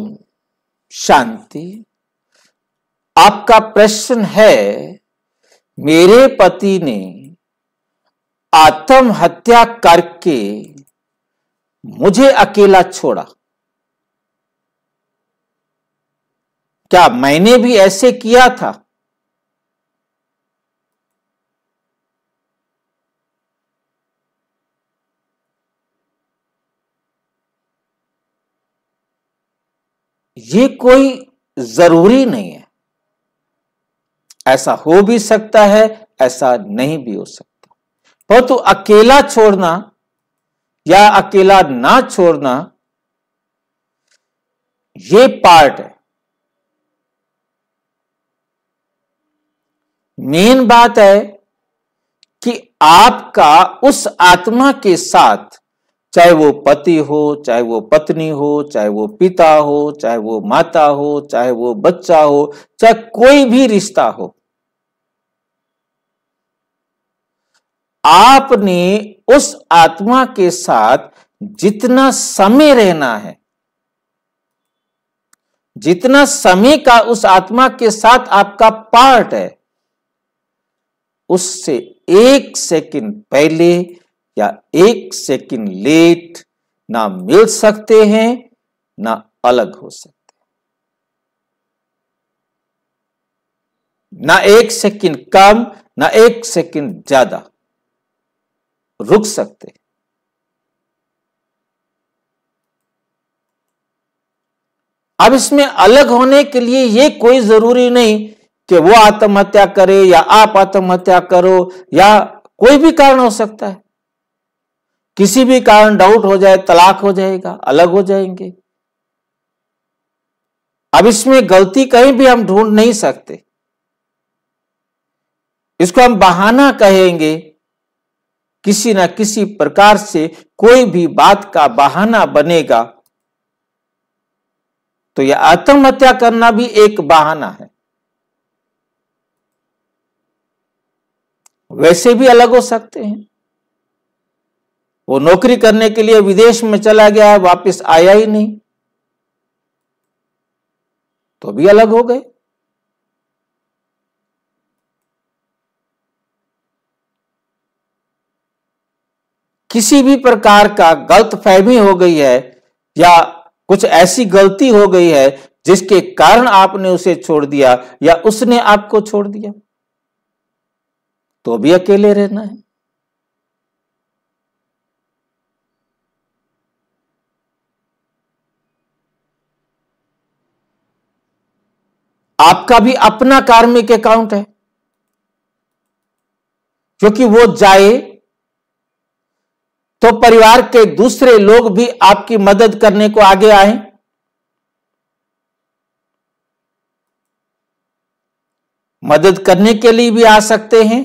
ओम शांति आपका प्रश्न है मेरे पति ने आत्महत्या करके मुझे अकेला छोड़ा क्या मैंने भी ऐसे किया था ये कोई जरूरी नहीं है ऐसा हो भी सकता है ऐसा नहीं भी हो सकता परंतु अकेला छोड़ना या अकेला ना छोड़ना ये पार्ट है मेन बात है कि आपका उस आत्मा के साथ चाहे वो पति हो चाहे वो पत्नी हो चाहे वो पिता हो चाहे वो माता हो चाहे वो बच्चा हो चाहे कोई भी रिश्ता हो आपने उस आत्मा के साथ जितना समय रहना है जितना समय का उस आत्मा के साथ आपका पार्ट है उससे एक सेकंड पहले या एक सेकंड लेट ना मिल सकते हैं ना अलग हो सकते हैं ना एक सेकंड कम ना एक सेकंड ज्यादा रुक सकते अब इसमें अलग होने के लिए यह कोई जरूरी नहीं कि वो आत्महत्या करे या आप आत्महत्या करो या कोई भी कारण हो सकता है किसी भी कारण डाउट हो जाए तलाक हो जाएगा अलग हो जाएंगे अब इसमें गलती कहीं भी हम ढूंढ नहीं सकते इसको हम बहाना कहेंगे किसी ना किसी प्रकार से कोई भी बात का बहाना बनेगा तो यह आत्महत्या करना भी एक बहाना है वैसे भी अलग हो सकते हैं वो नौकरी करने के लिए विदेश में चला गया वापस आया ही नहीं तो भी अलग हो गए किसी भी प्रकार का गलत फहमी हो गई है या कुछ ऐसी गलती हो गई है जिसके कारण आपने उसे छोड़ दिया या उसने आपको छोड़ दिया तो भी अकेले रहना है आपका भी अपना कार्मिक अकाउंट है क्योंकि वो जाए तो परिवार के दूसरे लोग भी आपकी मदद करने को आगे आए मदद करने के लिए भी आ सकते हैं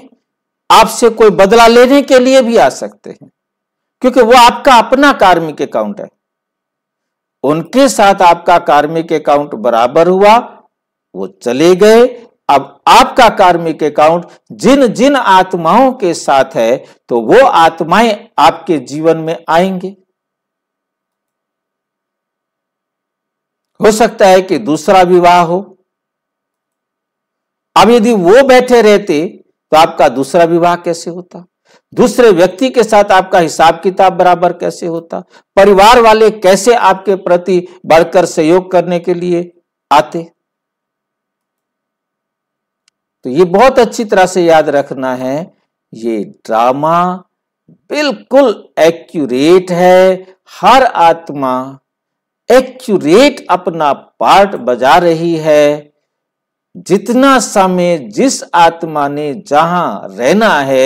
आपसे कोई बदला लेने के लिए भी आ सकते हैं क्योंकि वो आपका अपना कार्मिक अकाउंट है उनके साथ आपका कार्मिक अकाउंट बराबर हुआ वो चले गए अब आपका कार्मिक अकाउंट जिन जिन आत्माओं के साथ है तो वो आत्माएं आपके जीवन में आएंगे हो सकता है कि दूसरा विवाह हो अब यदि वो बैठे रहते तो आपका दूसरा विवाह कैसे होता दूसरे व्यक्ति के साथ आपका हिसाब किताब बराबर कैसे होता परिवार वाले कैसे आपके प्रति बढ़कर सहयोग करने के लिए आते तो ये बहुत अच्छी तरह से याद रखना है ये ड्रामा बिल्कुल एक्यूरेट है हर आत्मा एक्यूरेट अपना पार्ट बजा रही है जितना समय जिस आत्मा ने जहां रहना है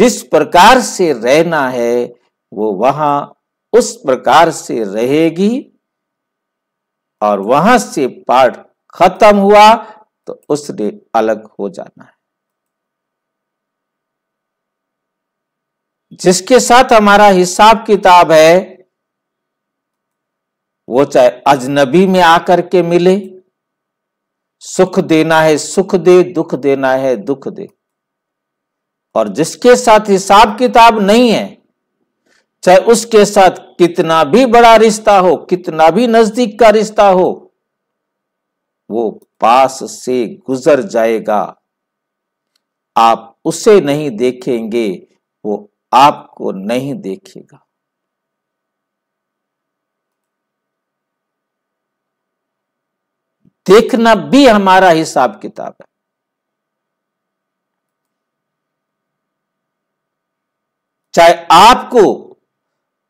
जिस प्रकार से रहना है वो वहां उस प्रकार से रहेगी और वहां से पार्ट खत्म हुआ तो डे अलग हो जाना है जिसके साथ हमारा हिसाब किताब है वो चाहे अजनबी में आकर के मिले सुख देना है सुख दे दुख देना है दुख दे और जिसके साथ हिसाब किताब नहीं है चाहे उसके साथ कितना भी बड़ा रिश्ता हो कितना भी नजदीक का रिश्ता हो वो पास से गुजर जाएगा आप उसे नहीं देखेंगे वो आपको नहीं देखेगा देखना भी हमारा हिसाब किताब है चाहे आपको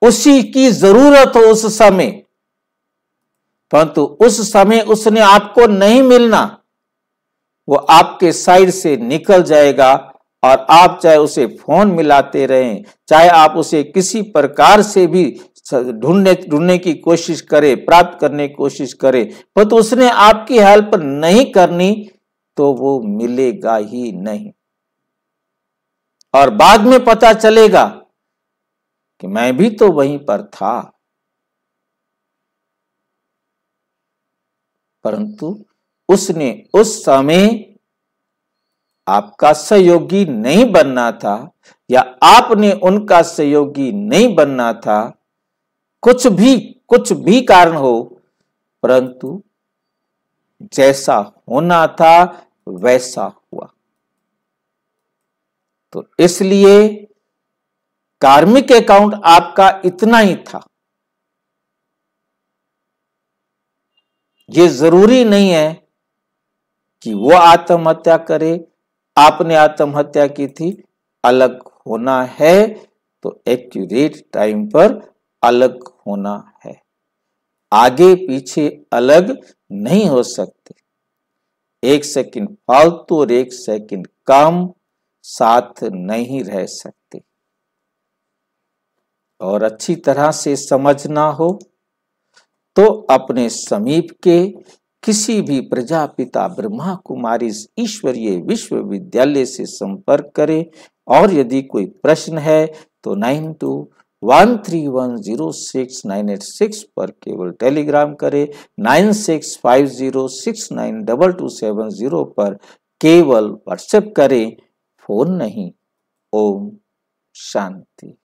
उसी की जरूरत हो उस समय परंतु उस समय उसने आपको नहीं मिलना वो आपके साइड से निकल जाएगा और आप चाहे उसे फोन मिलाते रहें चाहे आप उसे किसी प्रकार से भी ढूंढने ढूंढने की कोशिश करें प्राप्त करने की कोशिश करें पर तो उसने आपकी हेल्प नहीं करनी तो वो मिलेगा ही नहीं और बाद में पता चलेगा कि मैं भी तो वहीं पर था परंतु उसने उस समय आपका सहयोगी नहीं बनना था या आपने उनका सहयोगी नहीं बनना था कुछ भी कुछ भी कारण हो परंतु जैसा होना था वैसा हुआ तो इसलिए कार्मिक अकाउंट आपका इतना ही था ये जरूरी नहीं है कि वो आत्महत्या करे आपने आत्महत्या की थी अलग होना है तो एक्यूरेट टाइम पर अलग होना है आगे पीछे अलग नहीं हो सकते एक सेकंड फालतू और एक सेकंड काम साथ नहीं रह सकते और अच्छी तरह से समझना हो तो अपने समीप के किसी भी प्रजापिता ब्रह्मा कुमारी ईश्वरीय विश्वविद्यालय से संपर्क करें और यदि कोई प्रश्न है तो nine two one three one zero six nine eight six पर केवल टेलीग्राम करें nine six five zero six nine double two seven zero पर केवल व्हाट्सएप करें फोन नहीं ओम शांति